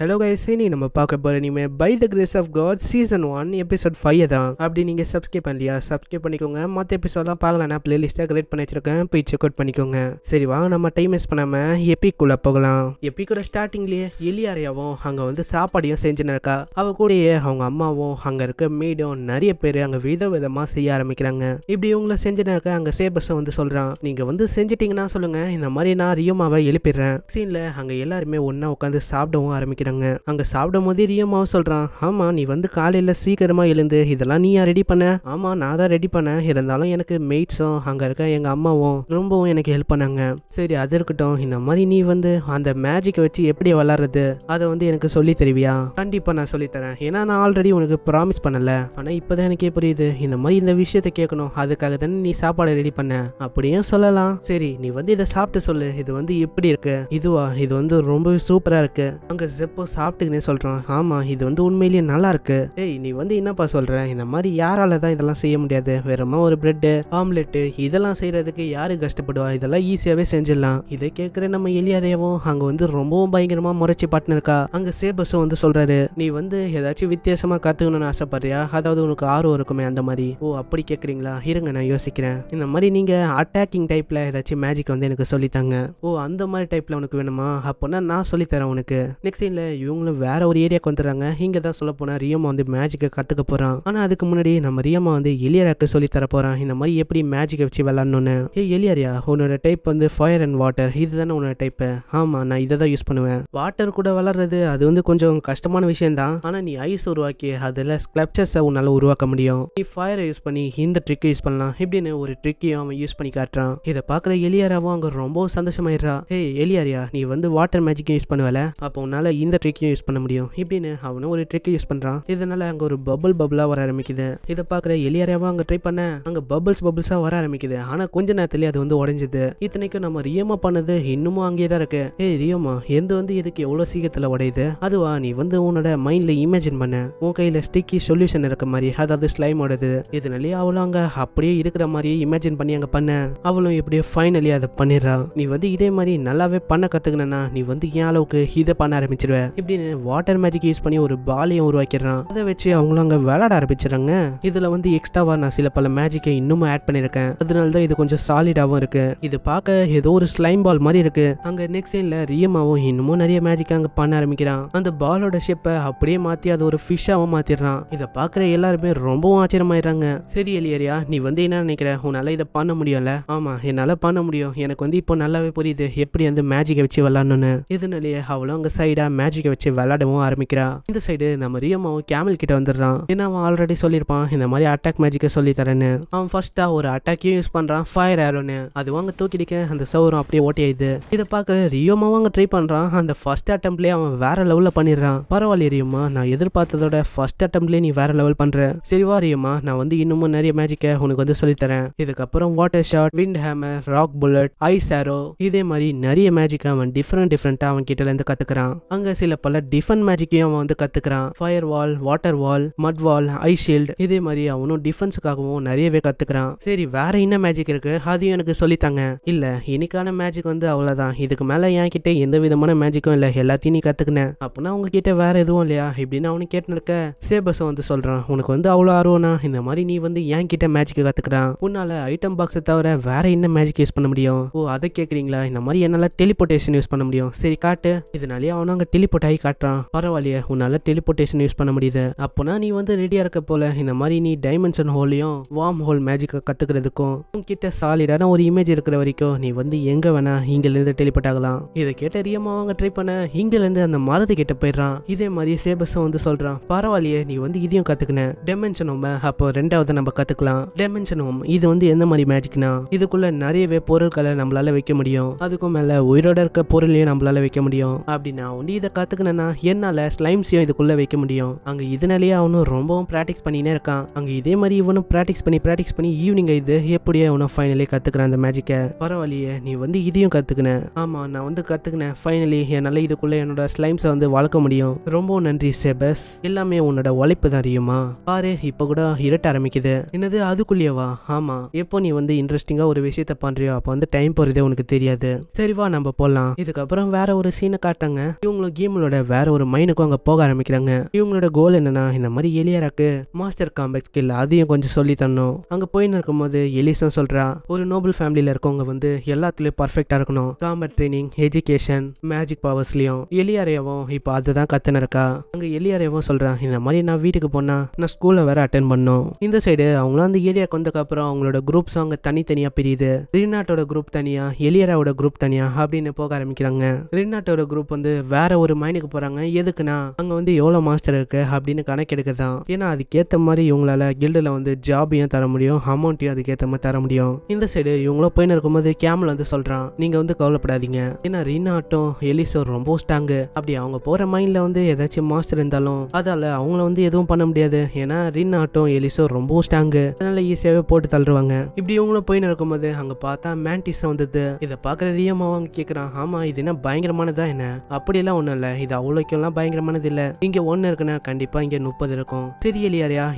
hello guys இனி நம்ம பார்க்க போகிற இனிமே by the grace of God season one episode five தான் அப்படி நீங்கள் சப்ஸ்கிரைப் பண்ணலையா சப்ஸ்கிரைப் பண்ணிக்கோங்க மற்ற எபிசோட்லாம் பார்க்கலாம் நான் பிளேலிஸ்ட்டாக கிரியேட் பண்ணி வச்சிருக்கேன் போய் செக் அவுட் பண்ணிக்கோங்க சரி வா நம்ம டைம் வேஸ்ட் பண்ணாமல் எப்பிக்குள்ளே போகலாம் எப்பிக்கோட ஸ்டார்டிங்லேயே எலியாரையாவும் அங்கே வந்து சாப்பாடையும் செஞ்சுன்னு இருக்கா அவ கூடயே அவங்க அம்மாவும் அங்கே இருக்க மீடும் நிறைய பேர் அங்கே வித விதமாக செய்ய ஆரம்பிக்கிறாங்க இப்படி இவங்கள செஞ்சுன்னு இருக்க அங்கே சேபஸை வந்து சொல்கிறான் நீங்கள் வந்து செஞ்சிட்டிங்கன்னா சொல்லுங்கள் இந்த மாதிரி நான் ரியமாவை எழுப்பிடுறேன் சீனில் அங்கே எல்லாருமே ஒன்றா உட்காந்து சாப்பிடவும் ஆரம்பிக்கிறேன் ஆரம்பிக்கிறாங்க அங்க சாப்பிடும் போதே ரியமாவும் சொல்றான் ஆமா நீ வந்து காலையில சீக்கிரமா எழுந்து இதெல்லாம் நீயா ரெடி பண்ண ஆமா நான் தான் ரெடி பண்ணேன் இருந்தாலும் எனக்கு மெய்ட்ஸும் அங்க இருக்க எங்க அம்மாவும் ரொம்பவும் எனக்கு ஹெல்ப் பண்ணாங்க சரி அது இருக்கட்டும் இந்த மாதிரி நீ வந்து அந்த மேஜிக்கை வச்சு எப்படி வளர்றது அதை வந்து எனக்கு சொல்லி தருவியா கண்டிப்பா நான் சொல்லி தரேன் ஏன்னா நான் ஆல்ரெடி உனக்கு ப்ராமிஸ் பண்ணல ஆனா இப்பதான் எனக்கே புரியுது இந்த மாதிரி இந்த விஷயத்த கேட்கணும் அதுக்காக தானே நீ சாப்பாடு ரெடி பண்ண அப்படியும் சொல்லலாம் சரி நீ வந்து இதை சாப்பிட்டு சொல்லு இது வந்து எப்படி இருக்கு இதுவா இது வந்து ரொம்ப சூப்பரா இருக்கு அங்க எப்போ சாப்பிட்டுக்குனே சொல்கிறான் ஆமாம் இது வந்து உண்மையிலேயே நல்லா இருக்கு ஏய் நீ வந்து என்னப்பா சொல்கிற இந்த மாதிரி யாரால தான் இதெல்லாம் செய்ய முடியாது வெறுமா ஒரு பிரெட்டு ஆம்லெட்டு இதெல்லாம் செய்கிறதுக்கு யாரு கஷ்டப்படுவா இதெல்லாம் ஈஸியாகவே செஞ்சிடலாம் இதை கேட்குற நம்ம எளியாரையவும் அங்கே வந்து ரொம்பவும் பயங்கரமாக முறைச்சி இருக்கா அங்கே சேபஸும் வந்து சொல்கிறாரு நீ வந்து ஏதாச்சும் வித்தியாசமாக கற்றுக்கணும்னு ஆசைப்படுறியா அதாவது உனக்கு ஆர்வம் இருக்குமே அந்த மாதிரி ஓ அப்படி கேட்குறீங்களா இருங்க நான் யோசிக்கிறேன் இந்த மாதிரி நீங்கள் அட்டாக்கிங் டைப்பில் ஏதாச்சும் மேஜிக் வந்து எனக்கு சொல்லித்தாங்க ஓ அந்த மாதிரி டைப்பில் உனக்கு வேணுமா அப்போனா நான் சொல்லித்தரேன் உனக்கு நெக்ஸ்ட் சீனில் இவங்களும் வேற ஒரு ஏரியாவுக்கு வந்துடுறாங்க இங்கே தான் சொல்ல போனா ரியம்மா வந்து மேஜிக்கை கற்றுக்க போகிறான் ஆனால் அதுக்கு முன்னாடி நம்ம ரியம்மா வந்து எலியாராக்கு சொல்லி தர போறான் இந்த மாதிரி எப்படி மேஜிக்கை வச்சு விளாட்ணுன்னு ஏ எலியாரியா உன்னோட டைப் வந்து ஃபயர் அண்ட் வாட்டர் இதுதானே உன்னோட டைப் ஆமாம் நான் இதை தான் யூஸ் பண்ணுவேன் வாட்டர் கூட வளர்றது அது வந்து கொஞ்சம் கஷ்டமான விஷயம் தான் ஆனால் நீ ஐஸ் உருவாக்கி அதுல ஸ்க்ளப்சர்ஸை உன்னால் உருவாக்க முடியும் நீ ஃபயரை யூஸ் பண்ணி இந்த ட்ரிக்கை யூஸ் பண்ணலாம் இப்படின்னு ஒரு ட்ரிக்கையும் அவன் யூஸ் பண்ணி காட்டுறான் இதை பார்க்குற எலியாராவும் அங்கே ரொம்ப சந்தோஷமாயிடுறா ஏ எலியாரியா நீ வந்து வாட்டர் மேஜிக்கை யூஸ் பண்ணுவல அப்போ உன்னால் இந்த ட்ரிக்கையும் யூஸ் பண்ண முடியும் இப்படின்னு அவனும் ஒரு ட்ரிக் யூஸ் பண்ணுறான் இதனால் அங்கே ஒரு பபுள் பபுளாக வர ஆரம்பிக்குது இதை பாக்குற எளியாரியாவும் அங்கே ட்ரை பண்ண அங்கே பபுள்ஸ் பபுள்ஸாக வர ஆரம்பிக்குது ஆனால் கொஞ்ச நேரத்துலேயே அது வந்து உடஞ்சுது இத்தனைக்கும் நம்ம ரியமா பண்ணது இன்னமும் அங்கேயே தான் இருக்கு ஏ ரியமா எந்த வந்து இதுக்கு எவ்வளோ சீக்கிரத்தில் உடையுது அதுவா நீ வந்து உன்னோட மைண்டில் இமேஜின் பண்ண உன் கையில் ஸ்டிக்கி சொல்யூஷன் இருக்க மாதிரி அதாவது ஸ்லைம் ஓடுது இதனாலேயே அவளும் அங்கே அப்படியே இருக்கிற மாதிரி இமேஜின் பண்ணி அங்கே பண்ண அவளும் எப்படியோ ஃபைனலி அதை பண்ணிடுறான் நீ வந்து இதே மாதிரி நல்லாவே பண்ண கற்றுக்கணும்னா நீ வந்து ஏன் அளவுக்கு இதை பண்ண ஆரம்பிச்சிருவ இப்படின்னு வாட்டர் மேஜிக் யூஸ் பண்ணி ஒரு பாலையும் உருவாக்கிடுறான் அதை வச்சு அவங்களும் அங்கே விளையாட ஆரம்பிச்சிடறாங்க இதில் வந்து எக்ஸ்ட்ராவா நான் சில பல மேஜிக்கை இன்னும் ஆட் பண்ணியிருக்கேன் அதனால தான் இது கொஞ்சம் சாலிடாகவும் இருக்கு இது பார்க்க ஏதோ ஒரு ஸ்லைம் பால் மாதிரி இருக்கு அங்கே நெக்ஸ்ட் சீனில் ரியமாவும் இன்னமும் நிறைய மேஜிக் அங்கே பண்ண ஆரம்பிக்கிறான் அந்த பாலோட ஷேப்பை அப்படியே மாற்றி அதை ஒரு ஃபிஷ்ஷாகவும் மாற்றிடுறான் இதை பார்க்குற எல்லாருமே ரொம்பவும் ஆச்சரியமாயிடுறாங்க சரி எலியரியா நீ வந்து என்ன நினைக்கிற உன்னால் இதை பண்ண முடியும்ல ஆமா என்னால் பண்ண முடியும் எனக்கு வந்து இப்போ நல்லாவே புரியுது எப்படி வந்து மேஜிக்கை வச்சு விளாட்ணுன்னு இதனாலேயே அவளும் அங்கே சைடாக மேஜிக் மேஜிக்கை வச்சு விளையாடவும் ஆரம்பிக்கிறான் இந்த சைடு நம்ம ரியமாவும் கேமல் கிட்ட வந்துடுறான் ஏன்னா அவன் ஆல்ரெடி சொல்லியிருப்பான் இந்த மாதிரி அட்டாக் மேஜிக்கை சொல்லி தரேன்னு அவன் ஃபர்ஸ்டா ஒரு அட்டாக்கையும் யூஸ் பண்றான் ஃபயர் ஏரோன்னு அது வாங்க தூக்கிடிக்க அந்த சவுரம் அப்படியே ஆயிடுது இதை பார்க்க ரியோமாவும் அங்கே ட்ரை பண்றான் அந்த ஃபர்ஸ்ட் அட்டம்ப்ட்லேயே அவன் வேற லெவலில் பண்ணிடுறான் பரவாயில்ல ரியோமா நான் எதிர்பார்த்ததோட ஃபர்ஸ்ட் அட்டம்ப்ட்லேயே நீ வேற லெவல் பண்ற சரிவா ரியோமா நான் வந்து இன்னமும் நிறைய மேஜிக்கை உனக்கு வந்து தரேன் இதுக்கப்புறம் water shot wind hammer rock bullet ice arrow இதே மாதிரி நிறைய மேஜிக் அவன் டிஃப்ரெண்ட் டிஃப்ரெண்ட்டாக அவன் கிட்ட இருந்து கத்துக்கிறான் அங்கே சில பல டிஃபன் மேஜிக்கையும் அவன் வந்து கத்துக்கிறான் ஃபயர் வால் வாட்டர் வால் மட் வால் ஐ ஷீல்டு இதே மாதிரி அவனும் டிஃபென்ஸுக்காகவும் நிறையவே கத்துக்கிறான் சரி வேற என்ன மேஜிக் இருக்கு அதையும் எனக்கு சொல்லித்தாங்க இல்ல இன்னைக்கான மேஜிக் வந்து அவ்வளவுதான் இதுக்கு மேல என் கிட்டே எந்த விதமான மேஜிக்கும் இல்ல எல்லாத்தையும் நீ கத்துக்கின அப்படின்னா உங்ககிட்ட வேற எதுவும் இல்லையா இப்படின்னு அவனு கேட்டுருக்க சேபஸை வந்து சொல்றான் உனக்கு வந்து அவ்வளோ ஆர்வம்னா இந்த மாதிரி நீ வந்து என் கிட்ட மேஜிக் கத்துக்கிறான் உன்னால ஐட்டம் பாக்ஸை தவிர வேற என்ன மேஜிக் யூஸ் பண்ண முடியும் ஓ அதை கேட்குறீங்களா இந்த மாதிரி என்னால் டெலிபோர்டேஷன் யூஸ் பண்ண முடியும் சரி காட்டு இதனாலேயே அவனும் அங்கே டெலிபோர்ட் ஆகி காட்டுறான் பரவாயில்லையே உன்னால டெலிபோர்டேஷன் யூஸ் பண்ண முடியுது அப்போனா நீ வந்து ரெடியாக இருக்க போல இந்த மாதிரி நீ டைமென்ஷன் ஹோலையும் வார்ம் ஹோல் மேஜிக்கை கத்துக்கிறதுக்கும் உங்ககிட்ட சாலிடான ஒரு இமேஜ் இருக்கிற வரைக்கும் நீ வந்து எங்கே வேணா இங்கேருந்து டெலிபோர்ட் ஆகலாம் இதை கேட்ட ரியமா அவங்க ட்ரை பண்ண இங்கேருந்து அந்த மரத்து கிட்ட போயிடுறான் இதே மாதிரி சேபஸும் வந்து சொல்கிறான் பரவாயில்லையே நீ வந்து இதையும் கற்றுக்கின டெமென்ஷன் ஹோம் அப்போ ரெண்டாவது நம்ம கற்றுக்கலாம் டெமென்ஷன் ஹோம் இது வந்து எந்த மாதிரி மேஜிக்னா இதுக்குள்ள நிறையவே பொருட்களை நம்மளால வைக்க முடியும் அதுக்கும் மேலே உயிரோட இருக்க பொருளையும் நம்மளால வைக்க முடியும் அப்படின்னா ஒன்று இதை காத்துக்கினா என்னால் ஸ்லைம்ஸையும் இதுக்குள்ள வைக்க முடியும் அங்கே இதனாலேயே அவனும் ரொம்பவும் ப்ராக்டிஸ் பண்ணினே இருக்கான் அங்கே இதே மாதிரி இவனும் ப்ராக்டிஸ் பண்ணி பிராக்டிஸ் பண்ணி ஈவினிங் இது எப்படியோ அவனும் ஃபைனலி கற்றுக்கிறான் அந்த மேஜிக்கை பரவாயில்லையே நீ வந்து இதையும் கத்துக்கின ஆமா நான் வந்து கத்துக்கினேன் ஃபைனலி என்னால் இதுக்குள்ளே என்னோட ஸ்லைம்ஸை வந்து வளர்க்க முடியும் ரொம்பவும் நன்றி செபஸ் எல்லாமே உன்னோட உழைப்பு தான் அறியுமா பாரு இப்போ கூட இரட்ட ஆரம்பிக்குது என்னது அதுக்குள்ளேயேவா ஆமா எப்போ நீ வந்து இன்ட்ரெஸ்டிங்காக ஒரு விஷயத்த பண்ணுறியோ அப்போ வந்து டைம் போகிறதே உனக்கு தெரியாது சரிவா நம்ம போடலாம் இதுக்கப்புறம் வேற ஒரு சீனை காட்டுறாங்க இவங்களுக்கு கேமோட வேற ஒரு மைனுக்கும் அங்கே போக ஆரம்பிக்கிறாங்க இவங்களோட கோல் என்னன்னா இந்த மாதிரி எலியாராக்கு மாஸ்டர் காம்பேக் ஸ்கில் அதையும் கொஞ்சம் சொல்லி தரணும் அங்கே போயின்னு இருக்கும்போது எலிசன் சொல்கிறா ஒரு நோபல் ஃபேமிலியில் இருக்கவங்க வந்து எல்லாத்துலேயும் பர்ஃபெக்டா இருக்கணும் காம்பேட் ட்ரைனிங் எஜுகேஷன் மேஜிக் பவர்ஸ்லையும் எலியாரையவும் இப்போ அதுதான் கத்துன இருக்கா அங்கே எலியாரையவும் சொல்றான் இந்த மாதிரி நான் வீட்டுக்கு போனால் நான் ஸ்கூலில் வேற அட்டன் பண்ணோம் இந்த சைடு அவங்களாம் அந்த வந்ததுக்கு வந்ததுக்கப்புறம் அவங்களோட குரூப்ஸ் அவங்க தனித்தனியாக பிரியுது ரின்னாட்டோட குரூப் தனியாக எலியாராவோட குரூப் தனியாக அப்படின்னு போக ஆரம்பிக்கிறாங்க ரின்னாட்டோட குரூப் வந்து வேற ஒரு ஒரு மைனுக்கு போகிறாங்க எதுக்குன்னா அங்கே வந்து எவ்வளோ மாஸ்டர் இருக்கு அப்படின்னு கணக்கெடுக்க தான் ஏன்னா அதுக்கேற்ற மாதிரி இவங்களால கில்டில் வந்து ஜாபையும் தர முடியும் அமௌண்ட்டையும் அதுக்கேற்ற மாதிரி தர முடியும் இந்த சைடு இவங்கள போயின்னு இருக்கும்போது கேமல வந்து சொல்கிறான் நீங்கள் வந்து கவலைப்படாதீங்க ஏன்னா ரீனாட்டும் எலிசோர் ரொம்ப ஸ்டாங்கு அப்படி அவங்க போகிற மைண்டில் வந்து ஏதாச்சும் மாஸ்டர் இருந்தாலும் அதால அவங்கள வந்து எதுவும் பண்ண முடியாது ஏன்னா ரீனாட்டும் எலிசோ ரொம்ப ஸ்டாங்கு அதனால ஈஸியாகவே போட்டு தள்ளுவாங்க இப்படி இவங்களும் போய் நடக்கும்போது அங்கே பார்த்தா மேண்டிஸ் வந்தது இதை பார்க்குற ரீமாவும் கேட்குறான் ஆமாம் இது என்ன பயங்கரமானதா என்ன அப்படி ஒன்றும் இல்லை இல்ல இது அவ்வளோக்கெல்லாம் பயங்கரமானது இல்லை இங்கே ஒன்னு இருக்குன்னா கண்டிப்பாக இங்கே முப்பது இருக்கும் சரி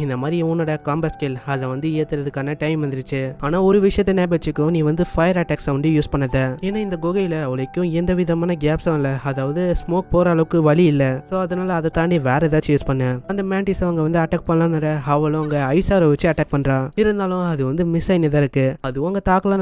இந்த மாதிரி உன்னோட காம்பஸ் ஸ்கில் அதை வந்து ஏத்துறதுக்கான டைம் வந்துருச்சு ஆனால் ஒரு விஷயத்த ஞாபகம் நீ வந்து ஃபயர் அட்டாக்ஸை வந்து யூஸ் பண்ணத ஏன்னா இந்த குகையில் அவளைக்கும் எந்த விதமான கேப்ஸும் இல்லை அதாவது ஸ்மோக் போகிற அளவுக்கு வழி இல்லை ஸோ அதனால் அதை தாண்டி வேற ஏதாச்சும் யூஸ் பண்ண அந்த மேண்டிஸ் அவங்க வந்து அட்டாக் பண்ணலான்னு அவளும் அவங்க ஐசார வச்சு அட்டாக் பண்றா இருந்தாலும் அது வந்து மிஸ் ஆயினதா தான் இருக்குது உங்க தாக்கலாம்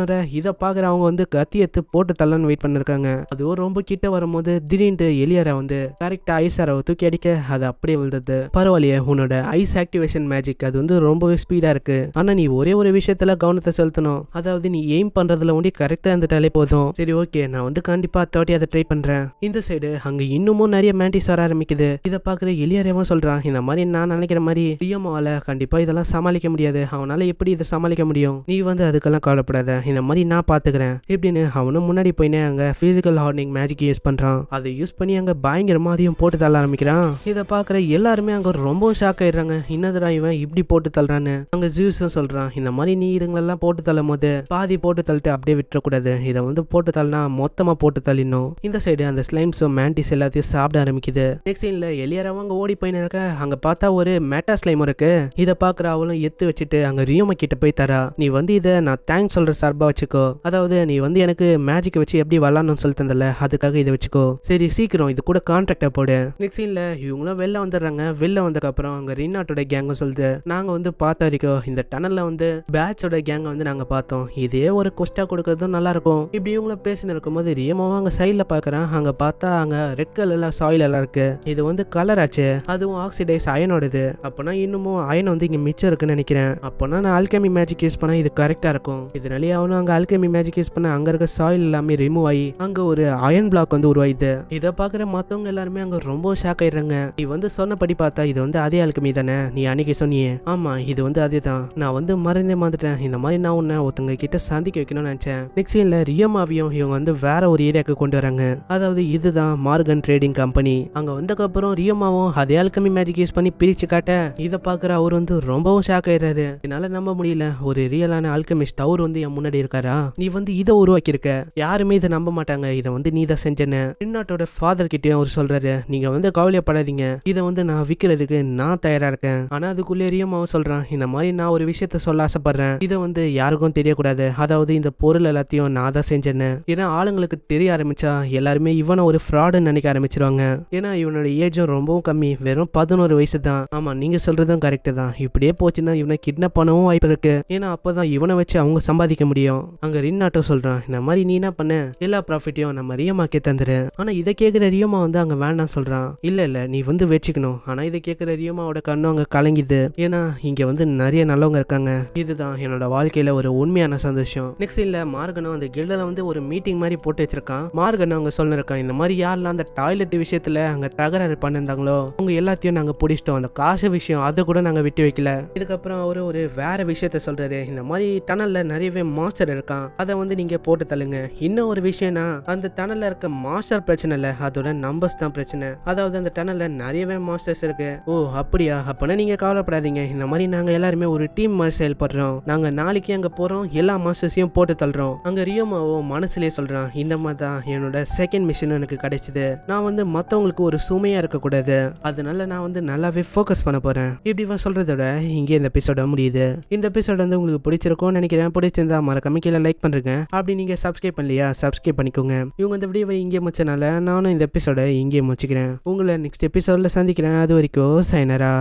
இதை பாக்குற அவங்க வந்து கத்தி எடுத்து போட்டு தள்ளன்னு வெயிட் பண்ணிருக்காங்க அதுவும் ரொம்ப கிட்ட வரும்போது திடீர்னு எலியாரை ஐசரை வந்து ஐஸ் ஐசரை தூக்கி அடிக்க அது அப்படியே விழுந்தது பரவாயில்லையே உன்னோட ஐஸ் ஆக்டிவேஷன் மேஜிக் அது வந்து ரொம்பவே ஸ்பீடாக இருக்கு ஆனால் நீ ஒரே ஒரு விஷயத்தில் கவனத்தை செலுத்தணும் அதாவது நீ எய்ம் பண்ணுறதுல ஒண்டி கரெக்டாக இருந்துட்டாலே போதும் சரி ஓகே நான் வந்து கண்டிப்பாக தேர்ட்டி அதை ட்ரை பண்ணுறேன் இந்த சைடு அங்கே இன்னமும் நிறைய மேண்டிஸ் வர ஆரம்பிக்குது இதை பார்க்குற எளியாரேவும் சொல்கிறான் இந்த மாதிரி நான் நினைக்கிற மாதிரி டிஎம்ஓவால் கண்டிப்பாக இதெல்லாம் சமாளிக்க முடியாது அவனால் எப்படி இதை சமாளிக்க முடியும் நீ வந்து அதுக்கெல்லாம் கவலைப்படாத இந்த மாதிரி நான் பார்த்துக்கிறேன் எப்படின்னு அவனும் முன்னாடி போயினே அங்கே ஃபிசிக்கல் ஹார்னிங் மேஜிக் யூஸ் பண்ணுறான் அதை யூஸ் பண்ணி அங்கே பயங்கரமா அதையும் போட்டு தள்ள ஆரம்பிக்கிறான் இதை பாக்குற எல்லாருமே அங்கே ரொம்ப ஷாக் ஆயிடுறாங்க என்னதுடா இவன் இப்படி போட்டு தள்ளுறான்னு அங்க ஜூஸும் சொல்றான் இந்த மாதிரி நீ இதுங்களெல்லாம் போட்டு தள்ளும் போது பாதி போட்டு தள்ளிட்டு அப்படியே விட்டுறக்கூடாது இதை வந்து போட்டு தள்ளனா மொத்தமாக போட்டு தள்ளிடணும் இந்த சைடு அந்த ஸ்லைம்ஸ் மேண்டிஸ் எல்லாத்தையும் சாப்பிட ஆரம்பிக்குது நெக்ஸ்ட் சீனில் எலியாரவங்க ஓடி போயின்னு அங்க பார்த்தா ஒரு மேட்டா ஸ்லைம் இருக்கு இதை பாக்குற அவளும் எத்து வச்சுட்டு அங்கே ரியோமா கிட்ட போய் தரா நீ வந்து இதை நான் தேங்க்ஸ் சொல்ற சார்பாக வச்சுக்கோ அதாவது நீ வந்து எனக்கு மேஜிக் வச்சு எப்படி வரலான்னு சொல்லி தந்தல அதுக்காக இதை வச்சுக்கோ சரி சீக்கிரம் இது கூட கான்ட்ராக்டை போடு நெக்ஸ்ட் சீனில் இவங்களும் வெளில வந்துடுறாங்க வெளில வந்ததுக்கப்புறம் அங்கே ரீனாட்டோட கேங்கும் சொல்லுது நாங்கள் வந்து பார்த்த வரைக்கும் இந்த டனலில் வந்து பேட்சோட கேங்கை வந்து நாங்கள் பார்த்தோம் இதே ஒரு கொஸ்டாக கொடுக்கறதும் நல்லாயிருக்கும் இப்படி இவங்கள பேசினு இருக்கும்போது ரியமாவும் அங்கே சைடில் பார்க்குறேன் அங்கே பார்த்தா அங்கே ரெட் கலரில் சாயில் எல்லாம் இருக்குது இது வந்து கலர் ஆச்சு அதுவும் ஆக்சிடைஸ் அயனோடது அப்போனா இன்னமும் அயன் வந்து இங்கே மிச்சம் இருக்குன்னு நினைக்கிறேன் அப்போனா நான் ஆல்கமி மேஜிக் யூஸ் பண்ணால் இது கரெக்டாக இருக்கும் இதனாலேயே அவனும் அங்கே ஆல்கமி மேஜிக் யூஸ் பண்ண அங்கே இருக்க சாயில் எல்லாமே ரிமூவ் ஆகி அங்கே ஒரு அயன் பிளாக் வந்து உருவாயிடுது இதை பார்க்குற பார்த்தவங்க எல்லாருமே அங்க ரொம்ப ஷாக் ஆயிடுறாங்க நீ வந்து சொன்னபடி பார்த்தா இது வந்து அதே ஆளுக்குமி தானே நீ அன்னைக்கு சொன்னியே ஆமா இது வந்து அதே தான் நான் வந்து மறந்தே மாந்துட்டேன் இந்த மாதிரி நான் உன்ன ஒருத்தங்க கிட்ட சந்திக்க வைக்கணும்னு நினைச்சேன் நெக்ஸ்ட் சீன்ல ரியோமாவையும் இவங்க வந்து வேற ஒரு ஏரியாவுக்கு கொண்டு வராங்க அதாவது இதுதான் மார்கன் ட்ரேடிங் கம்பெனி அங்க அப்புறம் ரியோமாவும் அதே ஆல்கமி மேஜிக் யூஸ் பண்ணி பிரிச்சு காட்ட இதை பாக்குற அவர் வந்து ரொம்பவும் ஷாக் ஆயிடுறாரு என்னால நம்ப முடியல ஒரு ரியலான ஆல்கமிஸ்ட் அவர் வந்து என் முன்னாடி இருக்காரா நீ வந்து இதை உருவாக்கியிருக்க யாருமே இதை நம்ப மாட்டாங்க இதை வந்து நீ தான் செஞ்சன பின்னாட்டோட ஃபாதர் கிட்டயோ பற்றியும் அவர் சொல்றாரு நீங்க வந்து கவலையப்படாதீங்க இதை வந்து நான் விற்கிறதுக்கு நான் தயாரா இருக்கேன் ஆனா அதுக்குள்ளேயும் அவன் சொல்றான் இந்த மாதிரி நான் ஒரு விஷயத்த சொல்ல ஆசைப்படுறேன் இதை வந்து யாருக்கும் தெரியக்கூடாது அதாவது இந்த பொருள் எல்லாத்தையும் நான் தான் செஞ்சேன்னு ஏன்னா ஆளுங்களுக்கு தெரிய ஆரம்பிச்சா எல்லாருமே இவனை ஒரு ஃப்ராடுன்னு நினைக்க ஆரம்பிச்சிருவாங்க ஏன்னா இவனோட ஏஜும் ரொம்பவும் கம்மி வெறும் பதினோரு வயசு தான் ஆமா நீங்க சொல்றதும் கரெக்ட் தான் இப்படியே போச்சுன்னா இவனை கிட்னாப் பண்ணவும் வாய்ப்பு இருக்கு ஏன்னா அப்பதான் இவனை வச்சு அவங்க சம்பாதிக்க முடியும் அங்க ரின் ஆட்டோ சொல்றான் இந்த மாதிரி நீ என்ன பண்ண எல்லா ப்ராஃபிட்டையும் நம்ம ரியமாக்கே தந்துரு ஆனா இதை கேட்குற ரியோமா வந்து அங்கே வேண்டாம் சொல்கிறான் இல்லை இல்லை நீ வந்து வச்சுக்கணும் ஆனால் இதை கேட்குற ரியோமாவோட கண்ணும் அங்கே கலங்கிது ஏன்னா இங்கே வந்து நிறைய நல்லவங்க இருக்காங்க இதுதான் என்னோட வாழ்க்கையில் ஒரு உண்மையான சந்தோஷம் நெக்ஸ்ட் இல்லை மார்கனும் அந்த கில்டில் வந்து ஒரு மீட்டிங் மாதிரி போட்டு வச்சிருக்கான் மார்கன் அவங்க சொல்லிருக்கான் இந்த மாதிரி யாரெல்லாம் அந்த டாய்லெட் விஷயத்தில் அங்கே தகராறு பண்ணிருந்தாங்களோ அவங்க எல்லாத்தையும் நாங்கள் பிடிச்சிட்டோம் அந்த காசு விஷயம் அதை கூட நாங்கள் விட்டு வைக்கல இதுக்கப்புறம் அவர் ஒரு வேற விஷயத்த சொல்றாரு இந்த மாதிரி டனல்ல நிறையவே மாஸ்டர் இருக்கான் அதை வந்து நீங்க போட்டு தள்ளுங்க இன்னும் ஒரு விஷயம்னா அந்த டனல்ல இருக்க மாஸ்டர் பிரச்சனை இல்லை அதோட நம்பர்ஸ் தான் பிரச்சனை அதாவது அந்த டனல்ல நிறையவே மாஸ்டர்ஸ் இருக்கு ஓ அப்படியா அப்பனா நீங்க கவலைப்படாதீங்க இந்த மாதிரி நாங்க எல்லாருமே ஒரு டீம் மாதிரி செயல்படுறோம் நாங்க நாளைக்கு அங்க போறோம் எல்லா மாஸ்டர்ஸையும் போட்டு தள்ளுறோம் அங்க ரியோமாவோ மனசுலயே சொல்றான் இந்த மாதிரி தான் என்னோட செகண்ட் மிஷன் எனக்கு கிடைச்சது நான் வந்து மத்தவங்களுக்கு ஒரு சுமையா இருக்கக்கூடாது அதனால நான் வந்து நல்லாவே ஃபோக்கஸ் பண்ண போறேன் இப்படி சொல்றதோட இங்கே இந்த எபிசோட முடியுது இந்த எபிசோட் வந்து உங்களுக்கு பிடிச்சிருக்கும்னு நினைக்கிறேன் பிடிச்சிருந்தா மறக்காம கீழே லைக் பண்றேன் அப்படி நீங்க சப்ஸ்கிரைப் பண்ணலையா சப்ஸ்கிரைப் பண்ணிக்கோங்க இவங்க இந்த வீடியோவை இங்கே முடிச்சனால நானும் இந்த எபிசோட் எபிசோட இங்கேயே முடிச்சுக்கிறேன் உங்களை நெக்ஸ்ட் எபிசோடில் சந்திக்கிறேன் அது வரைக்கும் சைனரா